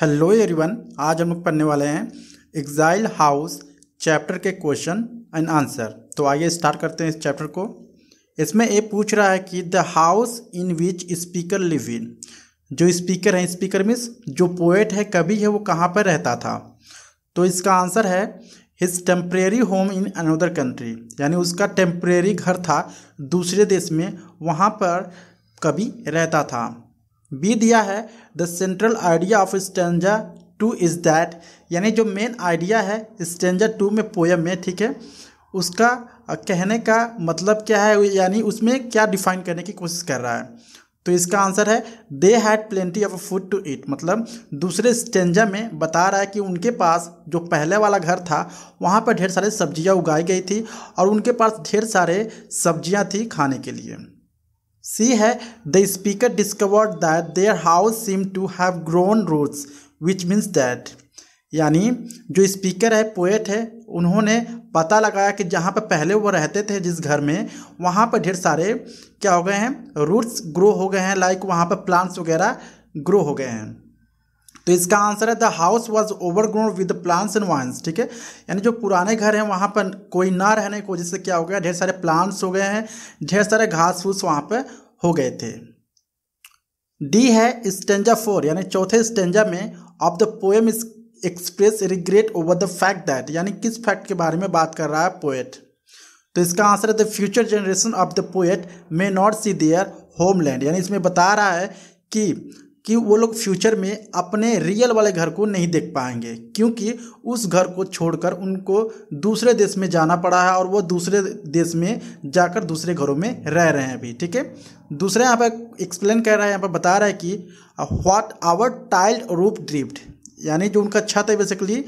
Hello everyone आज हम लोग पढ़ने वाले हैं एग्जाइल हाउस चैप्टर के क्वेश्चन एंड आंसर तो आइए स्टार्ट करते हैं इस चैप्टर को इसमें ये पूछ रहा है कि the house in which speaker live in जो स्पीकर है स्पीकर मीन्स जो पोएट है कभी है वो कहाँ पर रहता था तो इसका आंसर है his temporary home in another country यानी उसका टेम्प्रेरी घर था दूसरे देश में वहाँ पर कभी रहता था बी दिया है the central idea of stanza two is that यानी जो मेन आइडिया है स्टेंजा टू में पोएम में ठीक है उसका कहने का मतलब क्या है यानी उसमें क्या डिफाइन करने की कोशिश कर रहा है तो इसका आंसर है they had plenty of food to eat मतलब दूसरे स्टेंजा में बता रहा है कि उनके पास जो पहले वाला घर था वहाँ पर ढेर सारे सब्जियाँ उगाई गई थी और उनके पास ढेर सारे सब्जियाँ थी खाने के लिए सी है the speaker discovered that their house seem to have grown roots which means that यानी जो स्पीकर है पोएट है उन्होंने पता लगाया कि जहाँ पर पहले वो रहते थे जिस घर में वहाँ पर ढेर सारे क्या हो गए हैं रूट्स ग्रो हो गए हैं लाइक वहाँ पर प्लांट्स वगैरह ग्रो हो गए हैं तो इसका आंसर है the house was grown with plants and vines ठीक है यानी जो पुराने घर हैं वहाँ पर कोई ना रहने की वजह से क्या हो गया ढेर सारे प्लांट्स हो गए हैं ढेर सारे घास फूस वहाँ पर हो गए थे डी है स्टेंजा फोर यानी चौथे स्टेंजा में of the poem is express regret over the fact that यानी किस फैक्ट के बारे में बात कर रहा है पोएट तो इसका आंसर है the future generation of the poet may not see their homeland यानी इसमें बता रहा है कि कि वो लोग फ्यूचर में अपने रियल वाले घर को नहीं देख पाएंगे क्योंकि उस घर को छोड़कर उनको दूसरे देश में जाना पड़ा है और वो दूसरे देश में जाकर दूसरे घरों में रह रहे हैं अभी ठीक है दूसरे यहाँ पर एक्सप्लेन कर रहा है यहाँ पर बता रहा है कि what our tiled roof drift यानी जो उनका छत है बेसिकली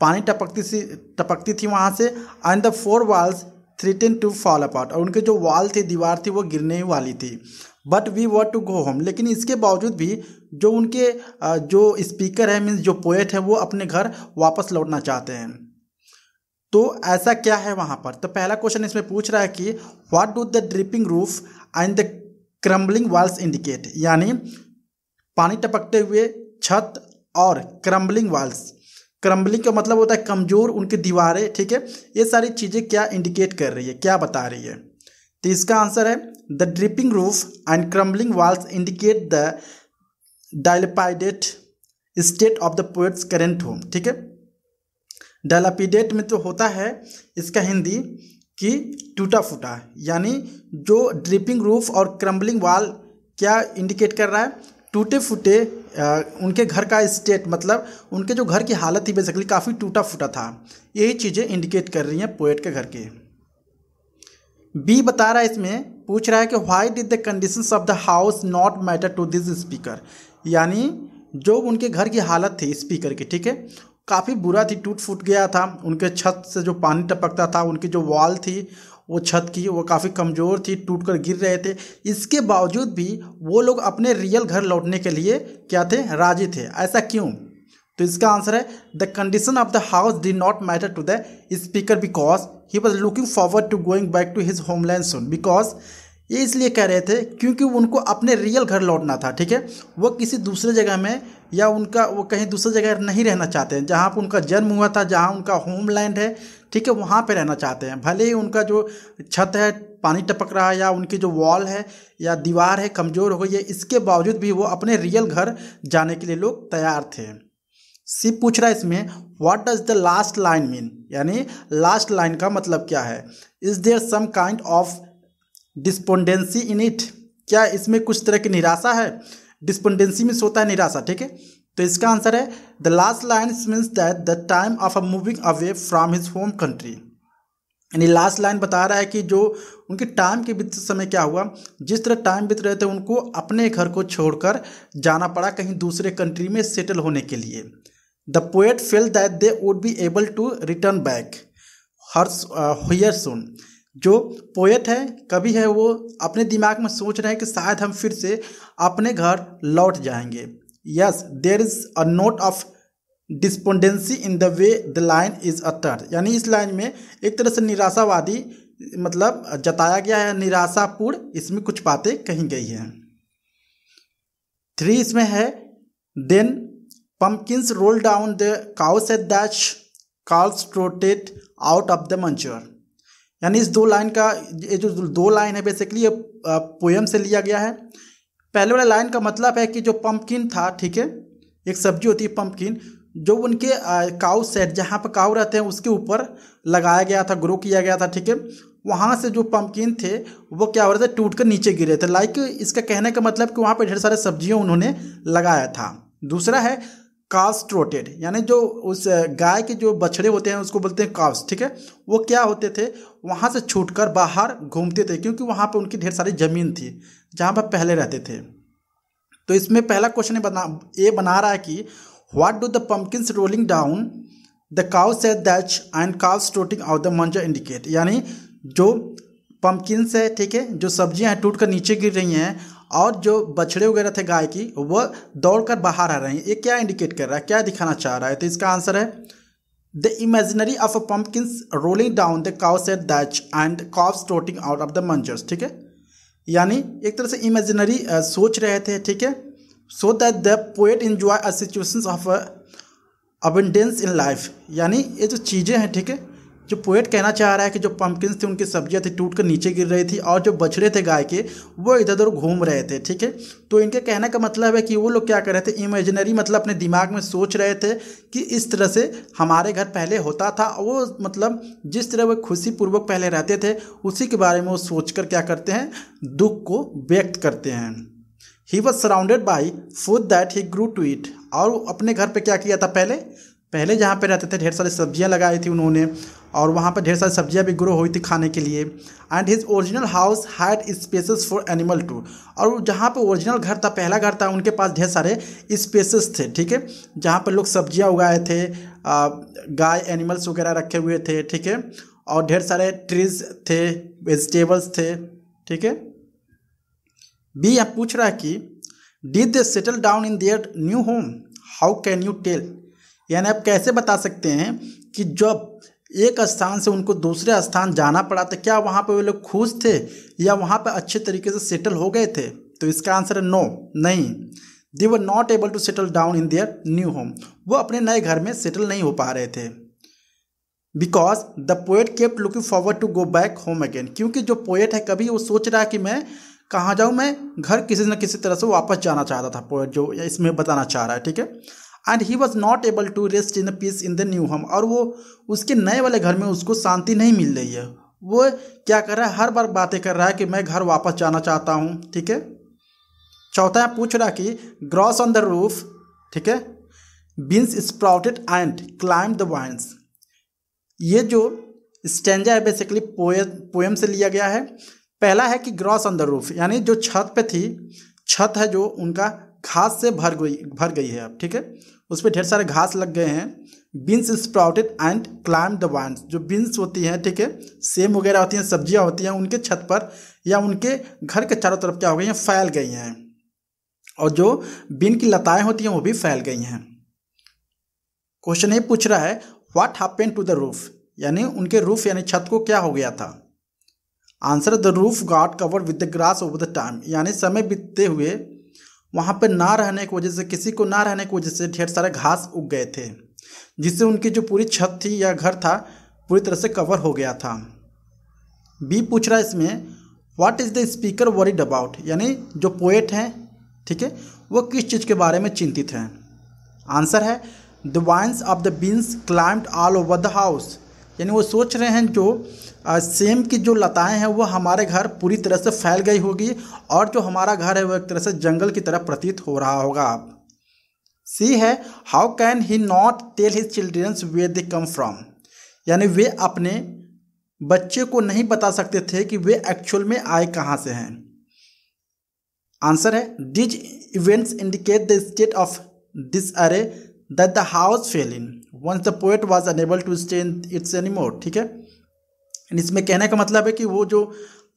पानी टपकती सी टपकती थी वहाँ से and the four walls threaten to fall apart और उनके जो वॉल थी दीवार थी वो गिरने वाली थी but we want to go home लेकिन इसके बावजूद भी जो उनके जो स्पीकर है मीन्स जो पोएट है वो अपने घर वापस लौटना चाहते हैं तो ऐसा क्या है वहाँ पर तो पहला क्वेश्चन इसमें पूछ रहा है कि what do the dripping roof and the crumbling walls indicate यानी पानी टपकते हुए छत और क्रम्बलिंग वाल्स क्रम्बलिंग का मतलब होता है कमज़ोर उनकी दीवारें ठीक है ये सारी चीज़ें क्या इंडिकेट कर रही है क्या बता रही है तो इसका आंसर है The dripping roof and crumbling walls indicate the dilapidated state of the poet's current home. ठीक है डायलापिडेट में तो होता है इसका हिंदी कि टूटा फूटा यानी जो ड्रिपिंग रूफ और क्रम्बलिंग वाल क्या इंडिकेट कर रहा है टूटे फूटे उनके घर का स्टेट मतलब उनके जो घर की हालत थी बेसिकली काफ़ी टूटा फूटा था यही चीज़ें इंडिकेट कर रही हैं पोएट के घर के बी बता रहा है इसमें पूछ रहा है कि why did the condition of the house not matter to this speaker यानी जो उनके घर की हालत थी स्पीकर की ठीक है काफ़ी बुरा थी टूट फूट गया था उनके छत से जो पानी टपकता था उनकी जो वॉल थी वो छत की वो काफ़ी कमज़ोर थी टूट कर गिर रहे थे इसके बावजूद भी वो लोग अपने रियल घर लौटने के लिए क्या थे राजी थे ऐसा क्यों तो इसका आंसर है the condition of the house did not matter to the speaker because he was looking forward to going back to his homeland soon because ये इसलिए कह रहे थे क्योंकि उनको अपने रियल घर लौटना था ठीक है वो किसी दूसरे जगह में या उनका वो कहीं दूसरे जगह नहीं रहना चाहते हैं जहाँ पर उनका जन्म हुआ था जहाँ उनका होमलैंड है ठीक है वहाँ पे रहना चाहते हैं भले ही उनका जो छत है पानी टपक रहा है या उनकी जो वॉल है या दीवार है कमज़ोर हो गई है इसके बावजूद भी वो अपने रियल घर जाने के लिए लोग तैयार थे सी पूछ रहा है इसमें what does the last line mean यानी लास्ट लाइन का मतलब क्या है is there some kind of despondency in it क्या इसमें कुछ तरह की निराशा है डिस्पोंडेंसी मीन्स होता है निराशा ठीक है तो इसका आंसर है the last line means that the time of a moving away from his home country यानी लास्ट लाइन बता रहा है कि जो उनके टाइम के बीत समय क्या हुआ जिस तरह टाइम बीत रहे थे उनको अपने घर को छोड़कर जाना पड़ा कहीं दूसरे कंट्री में सेटल होने के लिए the poet feel that they would be able to return back her here soon जो पोएट है कभी है वो अपने दिमाग में सोच रहे हैं कि शायद हम फिर से अपने घर लौट जाएंगे yes there is a note of despondency in the way the line is utter यानी इस लाइन में एक तरह से निराशावादी मतलब जताया गया है निराशापूर्ण इसमें कुछ बातें कही गई हैं थ्री इसमें है then Pumpkins roll down the cows at thatch calves trotted out of the muncher. यानी इस दो लाइन का ये जो दो लाइन है बेसिकली ये पोएम से लिया गया है पहले वाले लाइन का मतलब है कि जो पम्पकिन था ठीक है एक सब्जी होती है पम्पकिन जो उनके काउ सेट जहाँ पर काउ रहते हैं उसके ऊपर लगाया गया था ग्रो किया गया था ठीक है वहाँ से जो पम्पकिन थे वो क्या हो रहे थे टूट कर नीचे गिरे थे लाइक इसका कहने का मतलब कि वहाँ पर ढेर सारे सब्जियों उन्होंने लगाया था दूसरा है कास्ट्रोटेड यानी जो उस गाय के जो बछड़े होते हैं उसको बोलते हैं कास्ट ठीक है वो क्या होते थे वहाँ से छूटकर बाहर घूमते थे क्योंकि वहाँ पर उनकी ढेर सारी ज़मीन थी जहाँ पर पहले रहते थे तो इसमें पहला क्वेश्चन बना ये बना रहा है कि what do the pumpkin rolling down the cowshed thatch and cows trotting out the manger indicate यानी जो पम्पकिन है ठीक है जो सब्जियाँ हैं टूट कर नीचे गिर रही हैं और जो बछड़े वगैरह थे गाय की वह दौड़कर बाहर आ रहे हैं ये क्या इंडिकेट कर रहा है क्या दिखाना चाह रहा है तो इसका आंसर है The of a pumpkins rolling down the the cowshed thatch and calves trotting out of the mangers ठीक है यानी एक तरह से इमेजिनरी सोच रहे थे ठीक है so that the poet enjoy a situation of abundance in life यानी ये जो चीज़ें हैं ठीक है जो पोएट कहना चाह रहा है कि जो पम्पकिन थी उनकी सब्जियाँ थी टूट कर नीचे गिर रही थी और जो बछड़े थे गाय के वो इधर उधर घूम रहे थे ठीक है तो इनके कहने का मतलब है कि वो लोग क्या कर रहे थे इमेजिनरी मतलब अपने दिमाग में सोच रहे थे कि इस तरह से हमारे घर पहले होता था वो मतलब जिस तरह वह खुशीपूर्वक पहले रहते थे उसी के बारे में वो सोच कर क्या करते हैं दुख को व्यक्त करते हैं he was surrounded by food that he grew to eat और अपने घर पर क्या किया था पहले पहले जहाँ पे रहते थे ढेर सारी सब्जियाँ लगाई थी उन्होंने और वहाँ पर ढेर सारी सब्जियाँ भी ग्रो हुई थी खाने के लिए and his original house had spaces for animal too और जहाँ पर ओरिजिनल घर था पहला घर था उनके पास ढेर सारे स्पेसेस थे ठीक है जहाँ पर लोग सब्जियाँ उगाए थे गाय एनिमल्स वगैरह रखे हुए थे ठीक है और ढेर सारे ट्रीज थे वेजिटेबल्स थे ठीक है बी यहाँ पूछ रहा है कि did they settle down in their new home how can you tell यानी आप कैसे बता सकते हैं कि जब एक स्थान से उनको दूसरे स्थान जाना पड़ा तो क्या वहाँ पर वे लोग खुश थे या वहाँ पर अच्छे तरीके से सेटल हो गए थे तो इसका आंसर है नो नहीं they were not able to settle down in their new home वो अपने नए घर में सेटल नहीं हो पा रहे थे because the poet kept looking forward to go back home again क्योंकि जो पोएट है कभी वो सोच रहा है कि मैं कहाँ जाऊँ मैं घर किसी न किसी तरह से वापस जाना चाहता था पोएट जो इसमें बताना चाह रहा है ठीक है and he was not able to rest in peace in the new home और वो उसके नए वाले घर में उसको शांति नहीं मिल रही है वो क्या कर रहा है हर बार बातें कर रहा है कि मैं घर वापस जाना चाहता हूँ ठीक है चौथा है पूछ रहा कि ग्रॉस ऑन द रूफ ठीक है beans sprouted and climb the vines ये जो स्टेंजा है बेसिकली पोए पोएम से लिया गया है पहला है कि ग्रॉस ऑन द रूफ यानी जो छत पे थी छत है जो उनका घास से भर गई भर गई है अब ठीक है उस पर ढेर सारे घास लग गए हैं beans sprouted and climb the vines जो बीन्स होती हैं ठीक है सेम वगैरह होती हैं सब्जियां होती हैं उनके छत पर या उनके घर के चारों तरफ क्या हो गई हैं फैल गई हैं और जो बीन की लताएं होती हैं वो भी फैल गई हैं क्वेश्चन ये पूछ रहा है what happen to the roof यानी उनके रूफ यानी छत को क्या हो गया था answer the roof got cover with the grass over the time यानी समय बीतते हुए वहाँ पर ना रहने की वजह से किसी को ना रहने की वजह से ढेर सारे घास उग गए थे जिससे उनकी जो पूरी छत थी या घर था पूरी तरह से कवर हो गया था बी पूछ रहा है इसमें what is the speaker worried about यानी जो पोएट हैं ठीक है वो किस चीज़ के बारे में चिंतित हैं आंसर है the vines of the beans climbed all over the house यानी वो सोच रहे हैं जो आ, सेम की जो लताएं हैं वो हमारे घर पूरी तरह से फैल गई होगी और जो हमारा घर है वो एक तरह से जंगल की तरह प्रतीत हो रहा होगा आप सी है how can he not tell his childrens way they come from यानी वे अपने बच्चे को नहीं बता सकते थे कि वे एक्चुअल में आए कहाँ से हैं आंसर है these events indicate the state of disarray that the house fell in once the poet was unable to stay in its more ठीक है इसमें कहने का मतलब है कि वो जो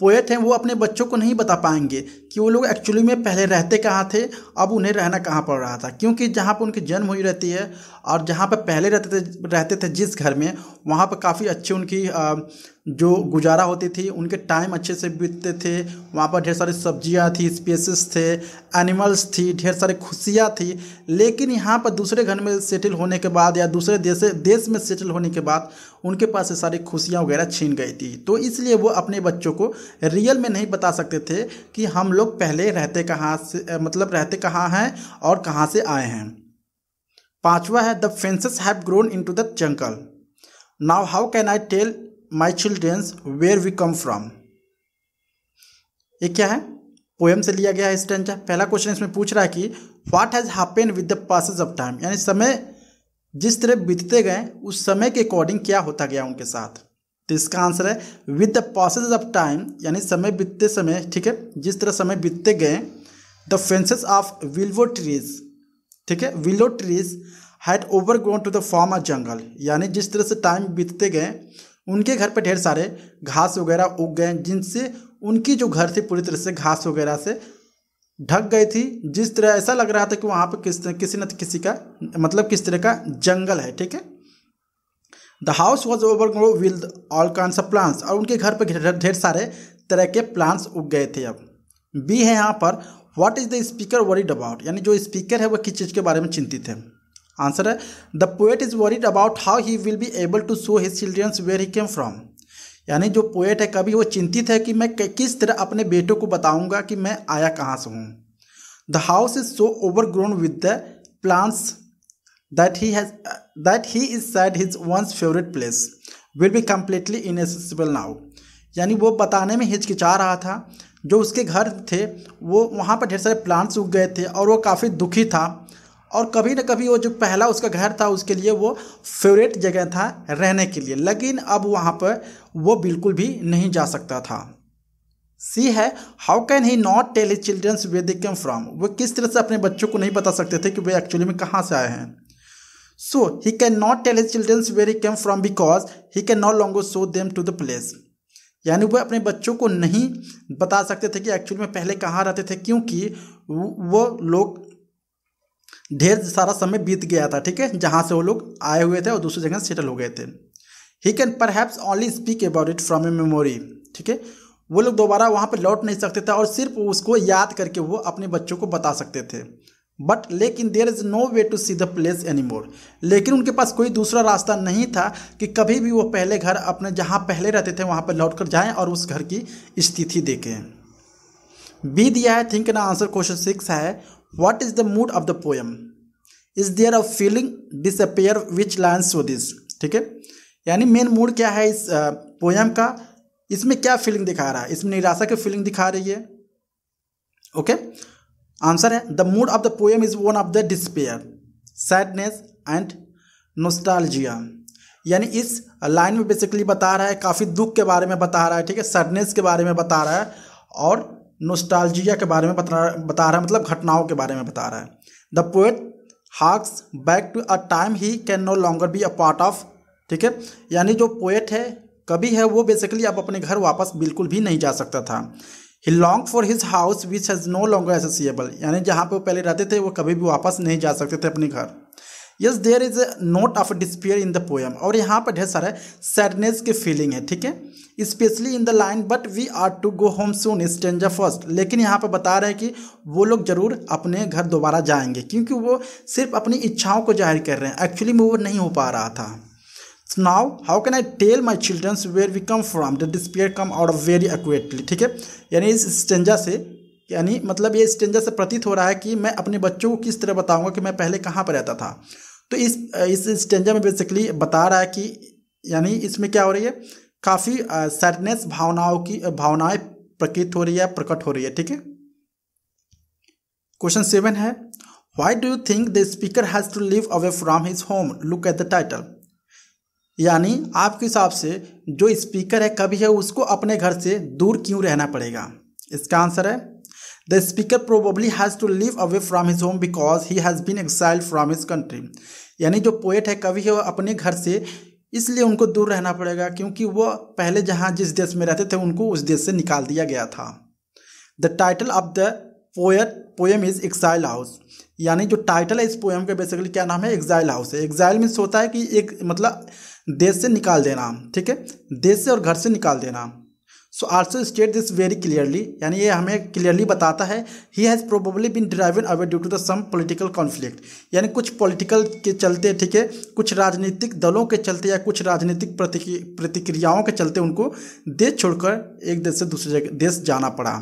पोएट हैं वो अपने बच्चों को नहीं बता पाएंगे कि वो लोग एक्चुअली में पहले रहते कहाँ थे अब उन्हें रहना कहाँ पड़ रहा था क्योंकि जहाँ पर उनकी जन्म हुई रहती है और जहाँ पर पहले रहते थे रहते थे जिस घर में वहाँ पर काफ़ी अच्छी उनकी जो गुजारा होती थी उनके टाइम अच्छे से बीतते थे वहाँ पर ढेर सारी सब्जियाँ थी स्पेसिस थे एनिमल्स थी ढेर सारी खुशियाँ थी लेकिन यहाँ पर दूसरे घर में सेटल होने के बाद या दूसरे देश देश में सेटल होने के बाद उनके पास ये सारी खुशियाँ वगैरह छीन गई थी तो इसलिए वो अपने बच्चों को रियल में नहीं बता सकते थे कि हम लोग पहले रहते कहाँ से मतलब रहते कहाँ हैं और कहाँ से आए हैं पांचवा है the fences have grown in to the jungle now how can I tell my childrens where we come from ये क्या है पोएम से लिया गया है स्टेंचा पहला क्वेश्चन इसमें पूछ रहा है कि what has happen with the passage of time यानी समय जिस तरह बीतते गए उस समय के अकॉर्डिंग क्या होता गया उनके साथ तो इसका आंसर है with the passage of time यानी समय बीतते समय ठीक है जिस तरह समय बीतते गए the fences of willow trees ठीक है willow trees had overgrown to the form of jungle यानी जिस तरह से टाइम बीतते गए उनके घर पे ढेर सारे घास वगैरह उग गए जिनसे उनकी जो घर थी पूरी तरह से घास वगैरह से ढक गई थी जिस तरह ऐसा लग रहा था कि वहाँ पर किस किसी न किसी का मतलब किस तरह का जंगल है ठीक है the house was over grow with all kind of plants और उनके घर पर ढेर सारे तरह के प्लांट्स उग गए थे अब बी है यहाँ पर what is the speaker worried about यानी जो स्पीकर है वह किस चीज़ के बारे में चिंतित है आंसर है the poet is worried about how he will be able to show his childrens where he came from यानी जो पोएट है कभी वो चिंतित है कि मैं किस तरह अपने बेटों को बताऊंगा कि मैं आया कहाँ से हूँ the house is so overgrown with the plants that he has that he is sad his once favourite place will be completely inaccessible now यानी वो बताने में हिचकिचा रहा था जो उसके घर थे वो वहाँ पर ढेर सारे प्लांट्स उग गए थे और वो काफ़ी दुखी था और कभी ना कभी वो जो पहला उसका घर था उसके लिए वो फेवरेट जगह था रहने के लिए लेकिन अब वहाँ पर वो बिल्कुल भी नहीं जा सकता था सी है how can he not tell his childrens way they come from वो किस तरह से अपने बच्चों को नहीं बता सकते थे कि वे एक्चुअली में कहाँ से आए हैं so he can not tell his childrens where he came from because he can not longer show them to the place यानी वह अपने बच्चों को नहीं बता सकते थे कि एक्चुअली में पहले कहाँ रहते थे क्योंकि वो लोग ढेर सारा समय बीत गया था ठीक है जहाँ से वो लोग आए हुए थे और दूसरी जगह सेटल हो गए थे he can perhaps only speak about it from a memory ठीक है वो लोग दोबारा वहाँ पर लौट नहीं सकते थे और सिर्फ उसको याद करके वो अपने बच्चों को बता सकते थे बट लेकिन there is no way to see the place any more लेकिन उनके पास कोई दूसरा रास्ता नहीं था कि कभी भी वो पहले घर अपने जहाँ पहले रहते थे वहाँ पर लौट कर जाएँ और उस घर की स्थिति देखें बी दिया है थिंक ना आंसर क्वेश्चन सिक्स है What is the mood of the poem? Is there a feeling disappear which lines with this ठीक है यानी मेन मूड क्या है इस पोएम का इसमें क्या फीलिंग दिखा रहा है इसमें निराशा की फीलिंग दिखा रही है ओके okay? आंसर है the mood of the poem is one of the despair sadness and nostalgia यानी इस लाइन में बेसिकली बता रहा है काफ़ी दुख के बारे में बता रहा है ठीक है सैडनेस के बारे में बता रहा है और नोस्टालजिया के बारे में बता बता रहा है मतलब घटनाओं के बारे में बता रहा है the poet harks back to a time he can no longer be a part of ठीक है यानी जो पोएट है कभी है वो बेसिकली अब अपने घर वापस बिल्कुल भी नहीं जा सकता था he long for his house which has no longer associable यानी जहाँ पे वो पहले रहते थे वो कभी भी वापस नहीं जा सकते थे अपने घर yes there is a note of despair in the poem और यहाँ पर ढेर सारा सैडनेस की फीलिंग है ठीक है specially in the line but we are to go home soon stanza first लेकिन यहाँ पर बता रहे हैं कि वो लोग जरूर अपने घर दोबारा जाएंगे क्योंकि वो सिर्फ अपनी इच्छाओं को जाहिर कर रहे हैं एक्चुअली में वो नहीं हो पा रहा था now how can I tell my childrens where we come from the despair come out of very accurately ठीक है यानी इस स्टेंजा से यानी मतलब ये स्टेंजर से प्रतीत हो रहा है कि मैं अपने बच्चों को किस तरह बताऊंगा कि मैं पहले कहाँ पर रहता था तो इस इस स्टेंजर में बेसिकली बता रहा है कि यानी इसमें क्या हो रही है काफ़ी सैडनेस भावनाओं की भावनाएं प्रकृत हो रही है प्रकट हो रही है ठीक है क्वेश्चन सेवन है why do you think the speaker has to live away from his home look at the title यानी आपके हिसाब से जो स्पीकर है कभी है उसको अपने घर से दूर क्यों रहना पड़ेगा इसका आंसर है The speaker probably has to live away from his home because he has been exiled from his country. यानी जो पोएट है कवि है वह अपने घर से इसलिए उनको दूर रहना पड़ेगा क्योंकि वह पहले जहाँ जिस देश में रहते थे उनको उस देश से निकाल दिया गया था the title of the poet poem is exile house यानी जो टाइटल है इस पोएम का बेसिकली क्या नाम है एग्जाइल हाउस है एग्जाइल मीन्स होता है कि एक मतलब देश से निकाल देना ठीक है देश से और घर से निकाल देना so also state this very clearly यानी ये हमें क्लियरली बताता है he has probably been driving away due to the some political conflict यानी कुछ पॉलिटिकल के चलते ठीक है कुछ राजनीतिक दलों के चलते या कुछ राजनीतिक प्रतिक्रियाओं के चलते उनको देश छोड़कर एक देश से दूसरे देश जाना पड़ा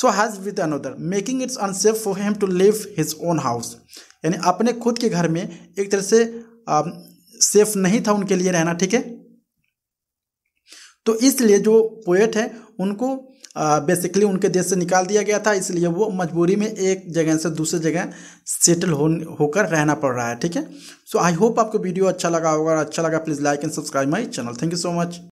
so has with another making its unsafe for him to live his own house यानी अपने खुद के घर में एक तरह से आ, um, सेफ नहीं था उनके लिए रहना ठीक है तो इसलिए जो पोएट है उनको बेसिकली उनके देश से निकाल दिया गया था इसलिए वो मजबूरी में एक जगह से दूसरे जगह सेटल हो होकर रहना पड़ रहा है ठीक है सो आई होप आपको वीडियो अच्छा लगा होगा और अच्छा लगा please like and subscribe my channel thank you so much